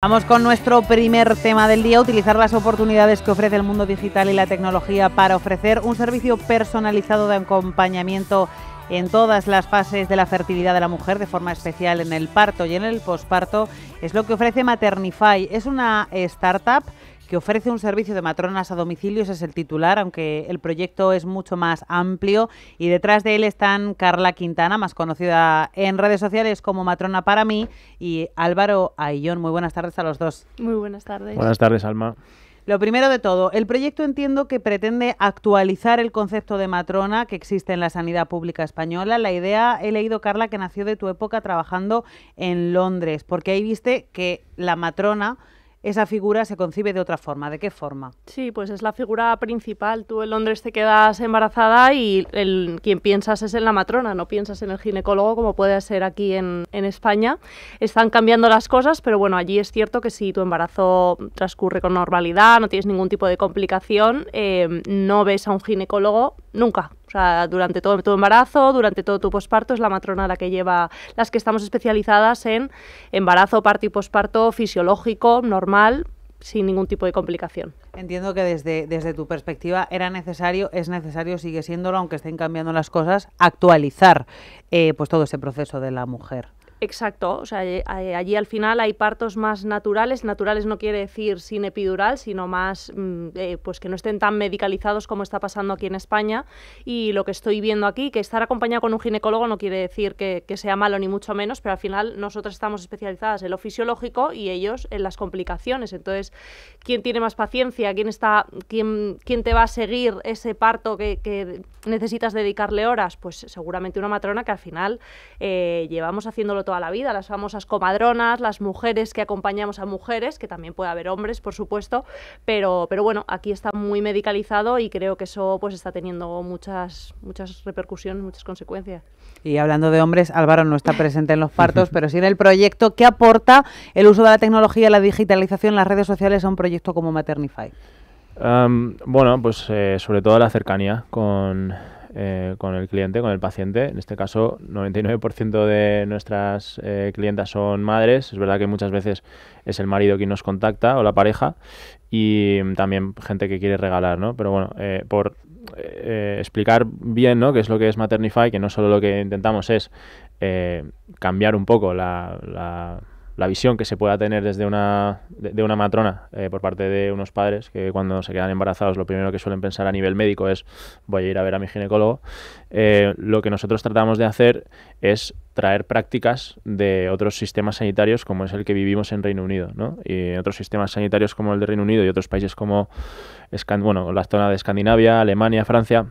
Vamos con nuestro primer tema del día, utilizar las oportunidades que ofrece el mundo digital y la tecnología para ofrecer un servicio personalizado de acompañamiento en todas las fases de la fertilidad de la mujer, de forma especial en el parto y en el posparto, es lo que ofrece Maternify. Es una startup que ofrece un servicio de matronas a domicilios, es el titular, aunque el proyecto es mucho más amplio. Y detrás de él están Carla Quintana, más conocida en redes sociales como Matrona para mí, y Álvaro Aillón. Muy buenas tardes a los dos. Muy buenas tardes. Buenas tardes, Alma. Lo primero de todo, el proyecto entiendo que pretende actualizar el concepto de matrona que existe en la sanidad pública española. La idea, he leído, Carla, que nació de tu época trabajando en Londres, porque ahí viste que la matrona esa figura se concibe de otra forma. ¿De qué forma? Sí, pues es la figura principal. Tú en Londres te quedas embarazada y el, quien piensas es en la matrona, no piensas en el ginecólogo como puede ser aquí en, España. Están cambiando las cosas, pero bueno, allí es cierto que si tu embarazo transcurre con normalidad, no tienes ningún tipo de complicación, eh, no ves a un ginecólogo nunca o sea, durante todo tu embarazo, durante todo tu posparto, es la matrona la que lleva las que estamos especializadas en embarazo, parto y posparto fisiológico, normal, sin ningún tipo de complicación. Entiendo que desde, tu perspectiva era necesario, es necesario, sigue siéndolo, aunque estén cambiando las cosas, actualizar eh, pues todo ese proceso de la mujer. Exacto, o sea, eh, eh, allí al final hay partos más naturales. Naturales no quiere decir sin epidural, sino más, mm, eh, pues que no estén tan medicalizados como está pasando aquí en España. Y lo que estoy viendo aquí, que estar acompañado con un ginecólogo no quiere decir que, sea malo ni mucho menos, pero al final nosotros estamos especializadas en lo fisiológico y ellos en las complicaciones. Entonces, ¿quién tiene más paciencia? ¿Quién está, quién, quién te va a seguir ese parto que, que necesitas dedicarle horas, pues seguramente una matrona que al final eh, llevamos haciéndolo toda la vida, las famosas comadronas, las mujeres que acompañamos a mujeres, que también puede haber hombres, por supuesto, pero, pero bueno, aquí está muy medicalizado y creo que eso pues está teniendo muchas, muchas repercusiones, muchas consecuencias. Y hablando de hombres, Álvaro no está presente en los partos, pero sí en el proyecto ¿Qué aporta el uso de la tecnología, la digitalización, las redes sociales a un proyecto como Maternify bueno, pues eh, sobre todo la cercanía con, eh, con, el cliente, con el paciente. En este caso, 99% de nuestras eh, clientas son madres. Es verdad que muchas veces es el marido quien nos contacta o la pareja y también gente que quiere regalar, ¿no? Pero bueno, por explicar bien, ¿no? Qué es lo que es Maternify, que no solo lo que intentamos es cambiar un poco la la visión que se pueda tener desde una, de, una matrona eh, por parte de unos padres que cuando se quedan embarazados lo primero que suelen pensar a nivel médico es voy a ir a ver a mi ginecólogo, eh, lo que nosotros tratamos de hacer es traer prácticas de otros sistemas sanitarios como es el que vivimos en Reino Unido, ¿no? Y otros sistemas sanitarios como el de Reino Unido y otros países como bueno, la zona de Escandinavia, Alemania, Francia,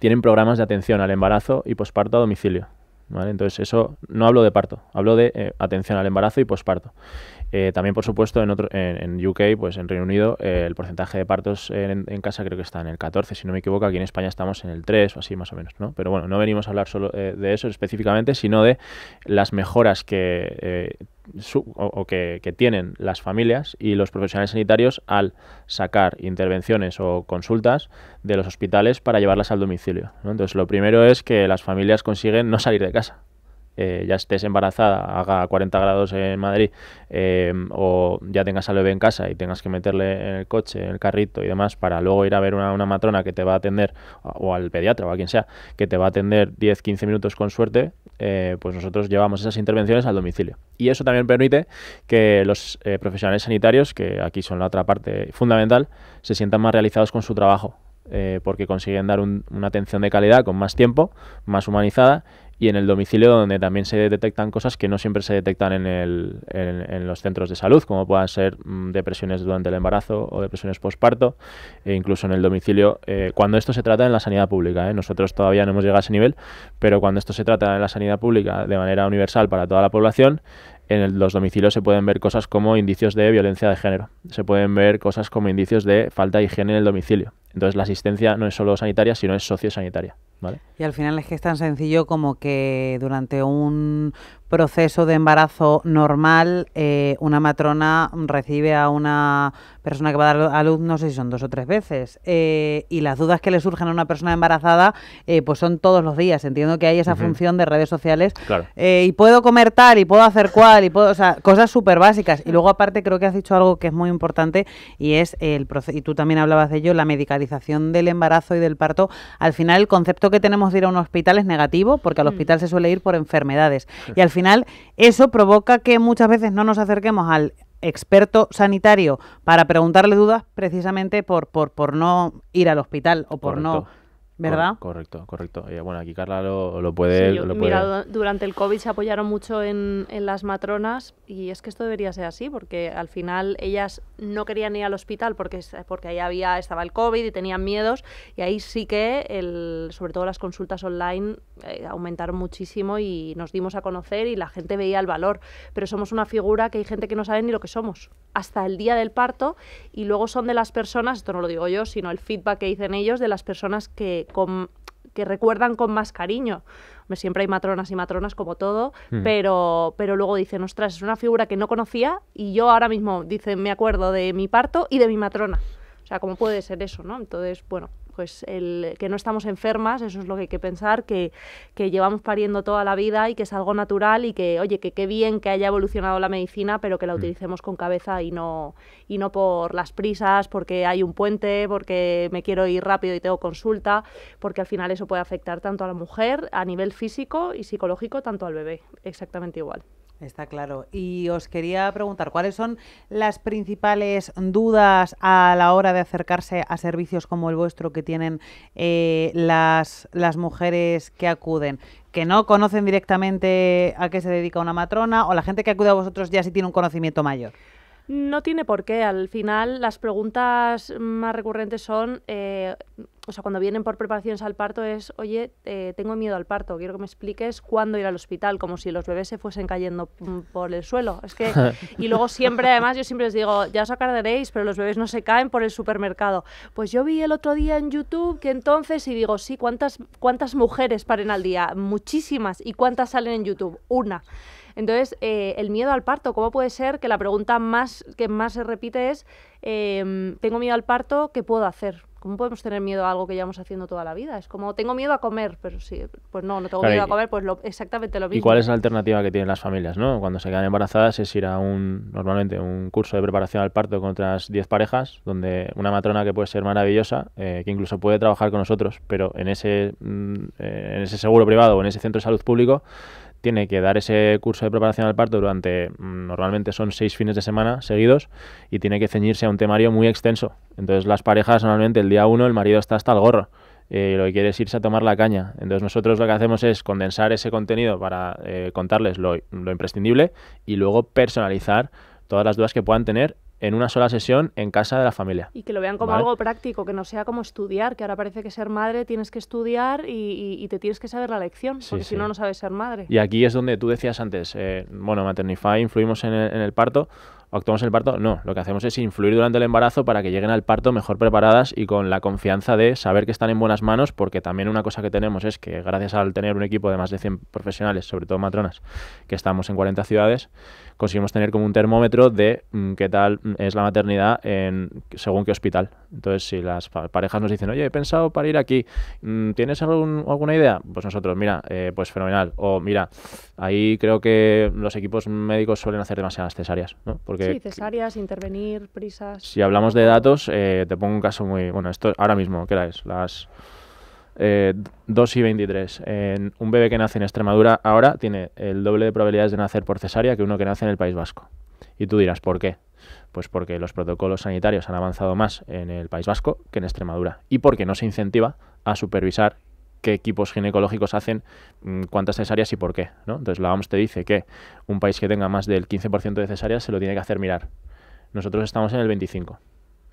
tienen programas de atención al embarazo y posparto a domicilio. Entonces eso, no hablo de parto, hablo de eh, atención al embarazo y posparto. Eh, también, por supuesto, en, otro, en, UK, pues en Reino Unido, eh, el porcentaje de partos en, casa creo que está en el 14, si no me equivoco. Aquí en España estamos en el 3 o así más o menos, ¿no? Pero bueno, no venimos a hablar solo de eso específicamente, sino de las mejoras que o, que, tienen las familias y los profesionales sanitarios al sacar intervenciones o consultas de los hospitales para llevarlas al domicilio. Entonces, lo primero es que las familias consiguen no salir de casa. Eh, ya estés embarazada, haga 40 grados en Madrid, eh, o ya tengas al bebé en casa y tengas que meterle en el coche, en el carrito y demás, para luego ir a ver a una, matrona que te va a atender, o al pediatra o a quien sea, que te va a atender 10, 15 minutos con suerte, eh, pues nosotros llevamos esas intervenciones al domicilio. Y eso también permite que los profesionales sanitarios, que aquí son la otra parte fundamental, se sientan más realizados con su trabajo. porque consiguen dar una atención de calidad con más tiempo, más humanizada y en el domicilio donde también se detectan cosas que no siempre se detectan en, los centros de salud, como puedan ser mm, depresiones durante el embarazo o depresiones posparto, e incluso en el domicilio, eh, cuando esto se trata en la sanidad pública. ¿eh? Nosotros todavía no hemos llegado a ese nivel, pero cuando esto se trata en la sanidad pública de manera universal para toda la población, en los domicilios se pueden ver cosas como indicios de violencia de género, se pueden ver cosas como indicios de falta de higiene en el domicilio entonces la asistencia no es solo sanitaria, sino es sociosanitaria. Y al final es que es tan sencillo como que durante un proceso de embarazo normal, eh, una matrona recibe a una persona que va a dar a luz, no sé si son dos o tres veces, eh, y las dudas que le surgen a una persona embarazada, eh, pues son todos los días. Entiendo que hay esa función de redes sociales. y puedo comer tal, y puedo hacer cual, y puedo, o sea, cosas súper básicas. Y luego aparte creo que has dicho algo que es muy importante y es el proceso, y tú también hablabas de ello, la medicalización del embarazo y del parto, al final el concepto que tenemos de ir a un hospital es negativo, porque al mm. hospital se suele ir por enfermedades. Y al final eso provoca que muchas veces no nos acerquemos al experto sanitario para preguntarle dudas precisamente por, por, por no ir al hospital o por no ¿verdad? correcto, correcto. Eh, bueno, aquí Carla lo, puede... Mira, durante el COVID se apoyaron mucho en, las matronas y es que esto debería ser así porque al final ellas no querían ir al hospital porque, porque ahí había, estaba el COVID y tenían miedos y ahí sí que, el, sobre todo las consultas online, eh, aumentaron muchísimo y nos dimos a conocer y la gente veía el valor. Pero somos una figura que hay gente que no sabe ni lo que somos hasta el día del parto y luego son de las personas, esto no lo digo yo, sino el feedback que dicen ellos de las personas que, con, que recuerdan con más cariño. Siempre hay matronas y matronas como todo, hmm. pero, pero luego dicen, ostras, es una figura que no conocía y yo ahora mismo, dicen, me acuerdo de mi parto y de mi matrona. O sea, ¿cómo puede ser eso, no? Entonces, bueno, pues que no estamos enfermas, eso es lo que hay que pensar, que, llevamos pariendo toda la vida y que es algo natural y que, oye, que qué bien que haya evolucionado la medicina, pero que la mm. utilicemos con cabeza y y no por las prisas, porque hay un puente, porque me quiero ir rápido y tengo consulta, porque al final eso puede afectar tanto a la mujer a nivel físico y psicológico, tanto al bebé, exactamente igual. Está claro. Y os quería preguntar, ¿cuáles son las principales dudas a la hora de acercarse a servicios como el vuestro que tienen eh, las, las mujeres que acuden? Que no conocen directamente a qué se dedica una matrona o la gente que acude a vosotros ya sí tiene un conocimiento mayor. No tiene por qué. Al final, las preguntas más recurrentes son, eh, o sea, cuando vienen por preparaciones al parto es, oye, eh, tengo miedo al parto, quiero que me expliques cuándo ir al hospital, como si los bebés se fuesen cayendo mm, por el suelo. Es que y luego siempre, además, yo siempre les digo, ya os acordaréis, pero los bebés no se caen por el supermercado. Pues yo vi el otro día en YouTube que entonces y digo, sí, cuántas cuántas mujeres paren al día, muchísimas, y cuántas salen en YouTube, una. Entonces, eh, el miedo al parto, ¿cómo puede ser que la pregunta más que más se repite es, em, tengo miedo al parto, ¿qué puedo hacer? ¿Cómo podemos tener miedo a algo que llevamos haciendo toda la vida? Es como, tengo miedo a comer, pero sí, pues no, no tengo miedo a comer, pues exactamente lo mismo. ¿Y cuál es la alternativa que tienen las familias? ¿no? Cuando se quedan embarazadas es ir a un, normalmente, un curso de preparación al parto con otras 10 parejas, donde una matrona que puede ser maravillosa, eh, que incluso puede trabajar con nosotros, pero en ese, mm, eh, en ese seguro privado o en ese centro de salud público tiene que dar ese curso de preparación al parto durante, mm, normalmente son seis fines de semana seguidos, y tiene que ceñirse a un temario muy extenso. Entonces las parejas normalmente el día uno el marido está hasta el gorro. y eh, lo que quiere es irse a tomar la caña. Entonces nosotros lo que hacemos es condensar ese contenido para eh, contarles lo, lo imprescindible y luego personalizar todas las dudas que puedan tener en una sola sesión en casa de la familia. Y que lo vean como algo práctico, que no sea como estudiar, que ahora parece que ser madre tienes que estudiar y, te tienes que saber la lección, porque si no, no sabes ser madre. Y aquí es donde tú decías antes, eh, bueno, Maternify influimos en el, parto, actuamos en el parto, no, lo que hacemos es influir durante el embarazo para que lleguen al parto mejor preparadas y con la confianza de saber que están en buenas manos, porque también una cosa que tenemos es que gracias al tener un equipo de más de 100 profesionales, sobre todo matronas, que estamos en 40 ciudades, conseguimos tener como un termómetro de mm, qué tal mm, es la maternidad en según qué hospital. Entonces, si las parejas nos dicen, oye, he pensado para ir aquí, mm, ¿tienes algún, alguna idea? Pues nosotros, mira, eh, pues fenomenal. O mira, ahí creo que los equipos médicos suelen hacer demasiadas cesáreas. ¿no? sí, cesáreas, intervenir, prisas. Si hablamos de datos, eh, te pongo un caso muy. Bueno, esto ahora mismo, ¿qué era? Es? Las eh, 2 y 23. En un bebé que nace en Extremadura ahora tiene el doble de probabilidades de nacer por cesárea que uno que nace en el País Vasco. Y tú dirás, ¿por qué? Pues porque los protocolos sanitarios han avanzado más en el País Vasco que en Extremadura y porque no se incentiva a supervisar qué equipos ginecológicos hacen, mm, cuántas cesáreas y por qué. ¿no? Entonces la OMS te dice que un país que tenga más del 15% de cesáreas se lo tiene que hacer mirar. Nosotros estamos en el 25%.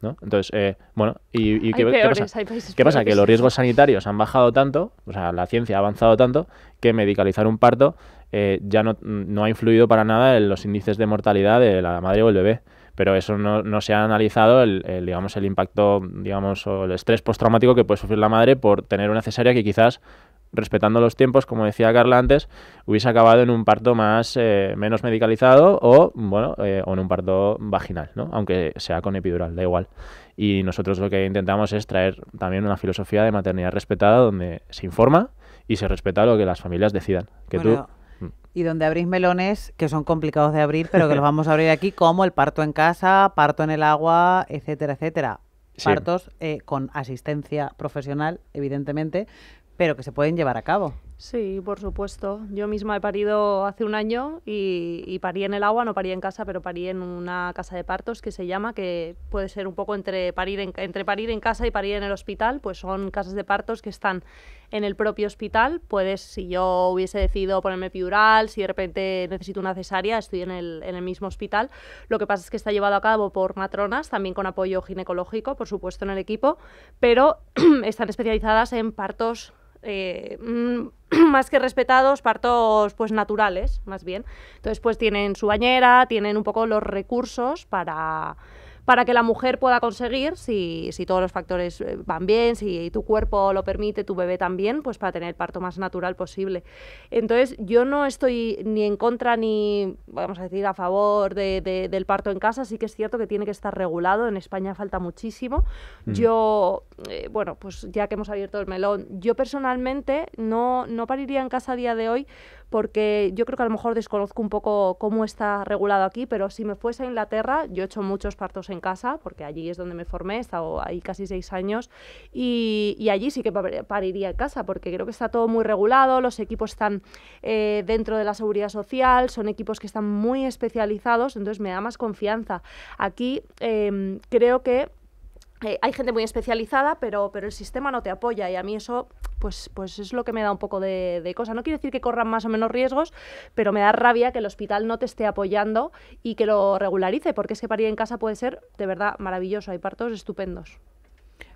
Entonces, eh, bueno, ¿y, qué, pasa? Que los riesgos sanitarios han bajado tanto, o sea, la ciencia ha avanzado tanto, que medicalizar un parto eh, ya no, ha influido para nada en los índices de mortalidad de la madre o el bebé. Pero eso no, no se ha analizado el, digamos, el impacto digamos, o el estrés postraumático que puede sufrir la madre por tener una cesárea que quizás respetando los tiempos, como decía Carla antes, hubiese acabado en un parto más eh, menos medicalizado o, bueno, eh, o en un parto vaginal, ¿no? aunque sea con epidural, da igual. Y nosotros lo que intentamos es traer también una filosofía de maternidad respetada donde se informa y se respeta lo que las familias decidan. Que mm. Y donde abrís melones que son complicados de abrir, pero que los vamos a abrir aquí, como el parto en casa, parto en el agua, etcétera, etcétera. Partos eh, con asistencia profesional, evidentemente, pero que se pueden llevar a cabo. Sí, por supuesto. Yo misma he parido hace un año y, parí en el agua, no parí en casa, pero parí en una casa de partos que se llama, que puede ser un poco entre parir en, entre parir en casa y parir en el hospital, pues son casas de partos que están en el propio hospital. Puedes, si yo hubiese decidido ponerme piural, si de repente necesito una cesárea, estoy en el, en el mismo hospital. Lo que pasa es que está llevado a cabo por matronas, también con apoyo ginecológico, por supuesto, en el equipo, pero están especializadas en partos eh, mm, más que respetados, partos pues naturales, más bien. Entonces, pues tienen su bañera, tienen un poco los recursos para para que la mujer pueda conseguir, si, si todos los factores eh, van bien, si tu cuerpo lo permite, tu bebé también, pues para tener el parto más natural posible. Entonces, yo no estoy ni en contra ni, vamos a decir, a favor del parto en casa. Sí que es cierto que tiene que estar regulado. En España falta muchísimo. Mm. Yo, eh, bueno, pues ya que hemos abierto el melón, yo personalmente no, no pariría en casa a día de hoy porque yo creo que a lo mejor desconozco un poco cómo está regulado aquí, pero si me fuese a Inglaterra, yo he hecho muchos partos en casa, porque allí es donde me formé, he estado ahí casi seis años, y, allí sí que pariría en casa, porque creo que está todo muy regulado, los equipos están eh, dentro de la seguridad social, son equipos que están muy especializados, entonces me da más confianza. Aquí em, creo que eh, hay gente muy especializada, pero, pero el sistema no te apoya y a mí eso pues, pues, es lo que me da un poco de, de cosa. No quiere decir que corran más o menos riesgos, pero me da rabia que el hospital no te esté apoyando y que lo regularice, porque es que parir en casa puede ser de verdad maravilloso. Hay partos estupendos.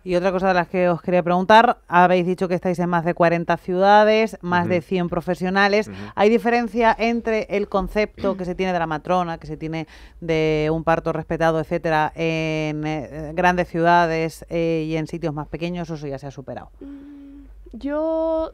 Y otra cosa de las que os quería preguntar, habéis dicho que estáis en más de 40 ciudades, más de 100 profesionales. ¿Hay diferencia entre el concepto que se tiene de la matrona, que se tiene de un parto respetado, etcétera, en eh, grandes ciudades eh, y en sitios más pequeños? ¿O eso ya se ha superado? Mm, yo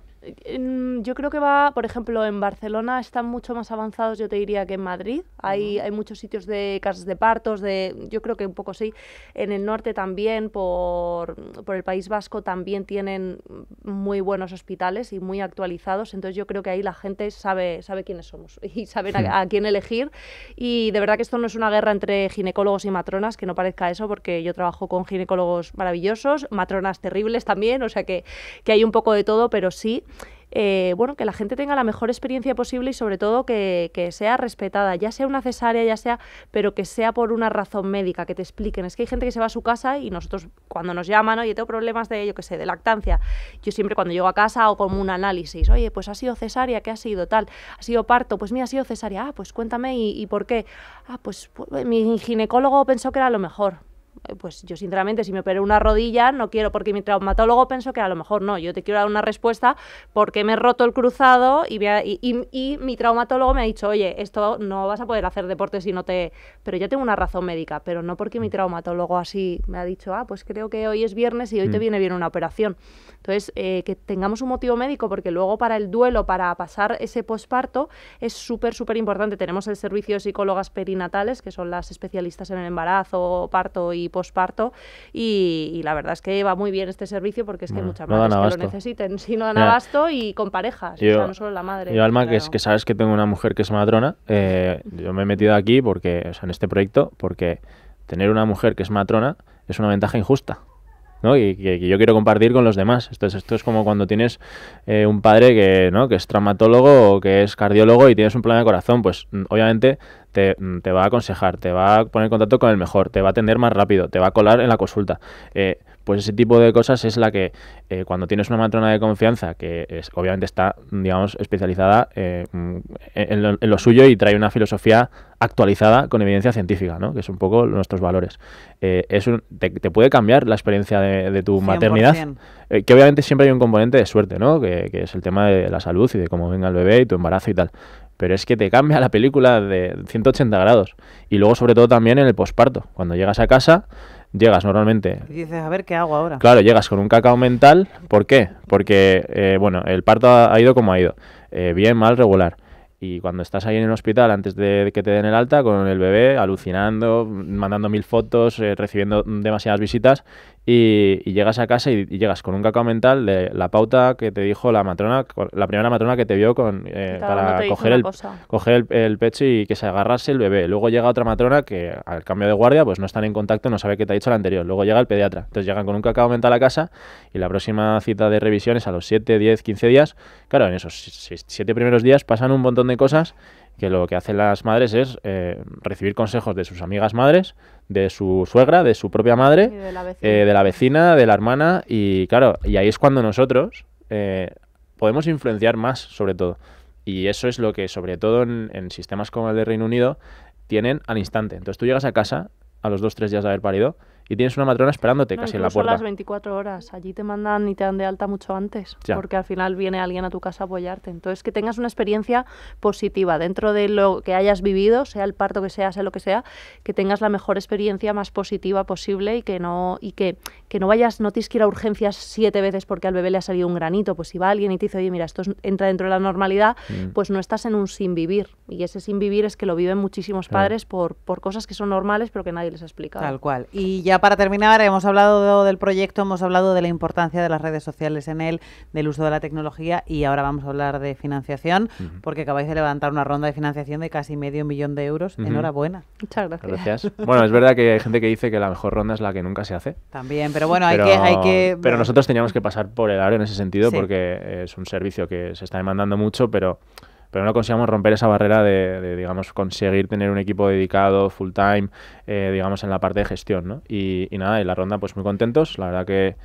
yo creo que va, por ejemplo, en Barcelona están mucho más avanzados, yo te diría, que en Madrid. Hay, hay muchos sitios de casas de partos, de, yo creo que un poco sí. En el norte también, por, el País Vasco, también tienen muy buenos hospitales y muy actualizados. Entonces yo creo que ahí la gente sabe, sabe quiénes somos y saben a, quién elegir. Y de verdad que esto no es una guerra entre ginecólogos y matronas, que no parezca eso, porque yo trabajo con ginecólogos maravillosos, matronas terribles también, o sea que hay un poco de todo, pero sí eh, bueno, que la gente tenga la mejor experiencia posible y sobre todo que, sea respetada, ya sea una cesárea, ya sea, pero que sea por una razón médica, que te expliquen. Es que hay gente que se va a su casa y nosotros cuando nos llaman, oye, tengo problemas de, yo qué sé, de lactancia, yo siempre cuando llego a casa o como un análisis, oye, pues ha sido cesárea, ¿qué ha sido tal? ¿Ha sido parto? Pues mira, ha sido cesárea, ah, pues cuéntame y, por qué. Ah, pues, pues mi ginecólogo pensó que era lo mejor eh, pues yo sinceramente si me operé una rodilla no quiero, porque mi traumatólogo pienso que a lo mejor no, yo te quiero dar una respuesta porque me he roto el cruzado y, y, mi traumatólogo me ha dicho, oye, esto no vas a poder hacer deporte si no te... Pero yo tengo una razón médica, pero no porque mi mm. traumatólogo así me ha dicho, ah, pues creo que hoy es viernes y hoy te mm. viene bien una operación. Entonces, eh, que tengamos un motivo médico, porque luego para el duelo, para pasar ese posparto, es súper, súper importante. Tenemos el servicio de psicólogas perinatales, que son las especialistas en el embarazo, parto y postparto posparto. Y, la verdad es que va muy bien este servicio porque es que mm, muchas madres que lo necesiten. Si no dan abasto y con parejas, no solo la madre. Yo, Alma, que, es, que sabes que tengo una mujer que es matrona, eh, yo me he metido aquí porque, en este proyecto, porque tener una mujer que es matrona es una ventaja injusta. ¿no? Y que, yo quiero compartir con los demás. Esto es, esto es como cuando tienes eh, un padre que, ¿no? que es traumatólogo o que es cardiólogo y tienes un problema de corazón, pues mm, obviamente mm, te, va a aconsejar, te va a poner en contacto con el mejor, te va a atender más rápido, te va a colar en la consulta. Eh, pues ese tipo de cosas es la que eh, cuando tienes una matrona de confianza que es, obviamente está, digamos, especializada eh, mm, en, lo, suyo y trae una filosofía actualizada con evidencia científica, ¿no? que es un poco nuestros valores. Eh, es te, puede cambiar la experiencia de, tu maternidad, que obviamente siempre hay un componente de suerte, ¿no? Que, que es el tema de la salud y de cómo venga el bebé y tu embarazo y tal pero es que te cambia la película de 180 grados. Y luego, sobre todo, también en el posparto. Cuando llegas a casa, llegas normalmente. Y dices, a ver qué hago ahora. Claro, llegas con un cacao mental. ¿Por qué? Porque, eh, bueno, el parto ha ido como ha ido. Eh, bien, mal, regular. Y cuando estás ahí en el hospital, antes de que te den el alta, con el bebé alucinando, mandando mil fotos, eh, recibiendo demasiadas visitas, y, llegas a casa y, llegas con un cacao mental de la pauta que te dijo la matrona, la primera matrona que te vio con, eh, para coger, el, el, pecho y que se agarrase el bebé. Luego llega otra matrona que al cambio de guardia pues no están en contacto, no sabe qué te ha dicho la anterior. Luego llega el pediatra. Entonces llegan con un cacao mental a casa y la próxima cita de revisión es a los 7, 10, 15 días. Claro, en esos 7 primeros días pasan un montón de cosas que lo que hacen las madres es eh, recibir consejos de sus amigas madres, de su suegra, de su propia madre, eh, de la, vecina, de la hermana, y claro, y ahí es cuando nosotros eh, podemos influenciar más, sobre todo. Y eso es lo que, sobre todo en, sistemas como el de Reino Unido, tienen al instante. Entonces tú llegas a casa a los dos, tres días de haber parido y tienes una matrona esperándote casi en la puerta. las 24 horas. Allí te mandan y te dan de alta mucho antes, porque al final viene alguien a tu casa a apoyarte. Entonces, que tengas una experiencia positiva dentro de lo que hayas vivido, sea el parto que sea, sea lo que sea, que tengas la mejor experiencia más positiva posible y que no y que, que no vayas, no tienes que ir a urgencias siete veces porque al bebé le ha salido un granito. Pues si va alguien y te dice, oye, mira, esto entra dentro de la normalidad, mm. pues no estás en un sin vivir. Y ese sin vivir es que lo viven muchísimos padres por, por cosas que son normales pero que nadie les ha explicado. Tal cual. Y ya para terminar, hemos hablado del proyecto, hemos hablado de la importancia de las redes sociales en él, del uso de la tecnología y ahora vamos a hablar de financiación, porque acabáis de levantar una ronda de financiación de casi medio millón de euros. Enhorabuena. Muchas gracias. Bueno, es verdad que hay gente que dice que la mejor ronda es la que nunca se hace. También, pero bueno, hay, que, Pero nosotros teníamos que pasar por el área en ese sentido, porque es un servicio que se está demandando mucho, pero pero no conseguimos romper esa barrera de, digamos, conseguir tener un equipo dedicado full time, eh, digamos, en la parte de gestión, ¿no? Y, nada, en la ronda pues muy contentos, la verdad que...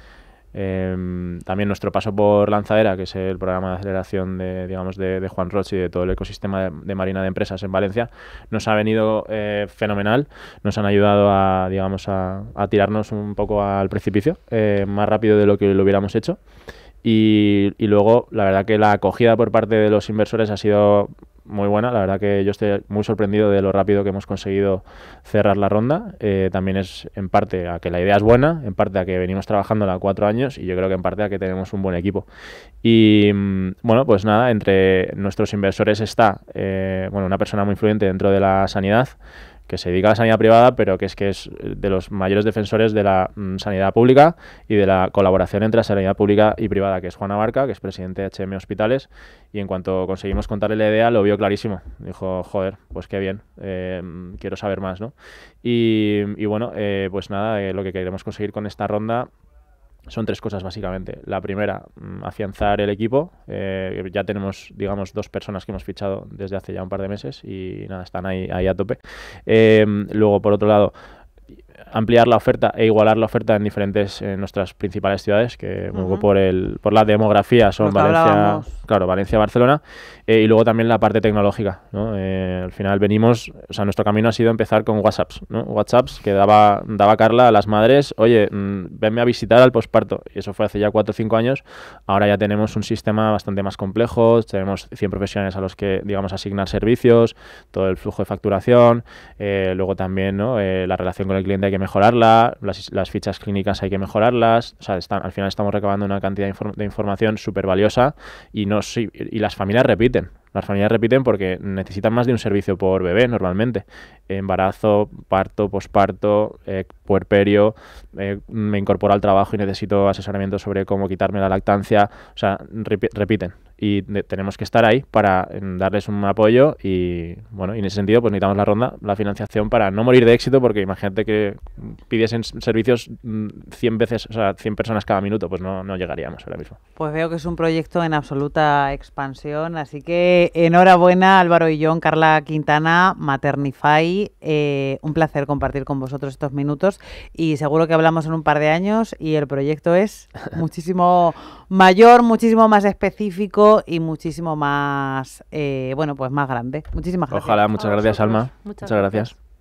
Em, también nuestro paso por Lanzadera, que es el programa de aceleración de, digamos, de, Juan Roche y de todo el ecosistema de, Marina de Empresas en Valencia, nos ha venido eh, fenomenal. Nos han ayudado a, digamos, a, tirarnos un poco al precipicio eh, más rápido de lo que lo hubiéramos hecho. Y, luego, la verdad que la acogida por parte de los inversores ha sido muy buena. La verdad que yo estoy muy sorprendido de lo rápido que hemos conseguido cerrar la ronda. Eh, también es en parte a que la idea es buena, en parte a que venimos trabajando trabajándola cuatro años y yo creo que en parte a que tenemos un buen equipo. Y mm, bueno, pues nada, entre nuestros inversores está eh, bueno, una persona muy influyente dentro de la sanidad que se dedica a la sanidad privada, pero que es que es eh, de los mayores defensores de la mm, sanidad pública y de la colaboración entre la sanidad pública y privada, que es Juana Barca, que es presidente de HM Hospitales, y en cuanto conseguimos contarle la idea, lo vio clarísimo. Dijo, joder, pues qué bien, eh, quiero saber más, ¿no? Y, bueno, eh, pues nada, lo que queremos conseguir con esta ronda son tres cosas básicamente. La primera, mm, afianzar el equipo. Eh, ya tenemos, digamos, dos personas que hemos fichado desde hace ya un par de meses y nada, están ahí, ahí a tope. Eh, luego, por otro lado, ampliar la oferta e igualar la oferta en diferentes en nuestras principales ciudades que luego por el por la demografía son Valencia claro Valencia Barcelona eh, y luego también la parte tecnológica ¿no? Eh, al final venimos o sea nuestro camino ha sido empezar con WhatsApps WhatsApps que daba daba Carla a las madres oye mm, venme a visitar al posparto y eso fue hace ya cuatro o cinco años ahora ya tenemos un sistema bastante más complejo tenemos 100 profesionales a los que digamos asignar servicios todo el flujo de facturación eh, luego también ¿no? la relación con el cliente hay que mejorarla, las, fichas clínicas hay que mejorarlas, o sea, al final estamos recabando una cantidad de, información súper valiosa y, no, y las familias repiten, las familias repiten porque necesitan más de un servicio por bebé normalmente. Embarazo, parto, posparto, eh, puerperio, eh, me incorporo al trabajo y necesito asesoramiento sobre cómo quitarme la lactancia. O sea, repiten y tenemos que estar ahí para em, darles un apoyo y bueno, en ese sentido pues necesitamos la ronda, la financiación para no morir de éxito porque imagínate que pidiesen servicios 100 mm, veces, o sea, 100 personas cada minuto, pues no, no llegaríamos ahora mismo. Pues veo que es un proyecto en absoluta expansión, así que enhorabuena Álvaro y John, Carla Quintana, Maternify, eh, un placer compartir con vosotros estos minutos y seguro que hablamos en un par de años y el proyecto es muchísimo mayor, muchísimo más específico y muchísimo más, eh, bueno, pues más grande. Muchísimas gracias. Ojalá, muchas gracias, Alma. Muchas, gracias.